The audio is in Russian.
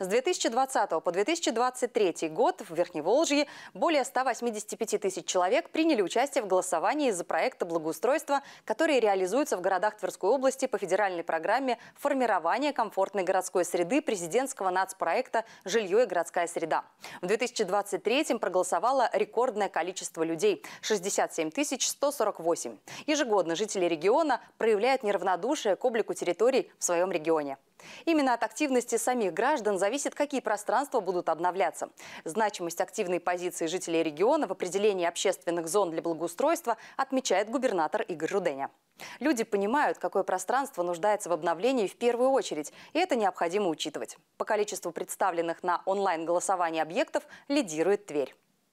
С 2020 по 2023 год в Верхневолжье более 185 тысяч человек приняли участие в голосовании за проекта благоустройства, которые реализуются в городах Тверской области по федеральной программе формирования комфортной городской среды президентского нацпроекта «Жилье и городская среда». В 2023 проголосовало рекордное количество людей – 67 148. Ежегодно жители региона проявляют неравнодушие к облику территорий в своем регионе. Именно от активности самих граждан зависит, какие пространства будут обновляться. Значимость активной позиции жителей региона в определении общественных зон для благоустройства отмечает губернатор Игорь Руденя. Люди понимают, какое пространство нуждается в обновлении в первую очередь, и это необходимо учитывать. По количеству представленных на онлайн-голосование объектов лидирует Тверь.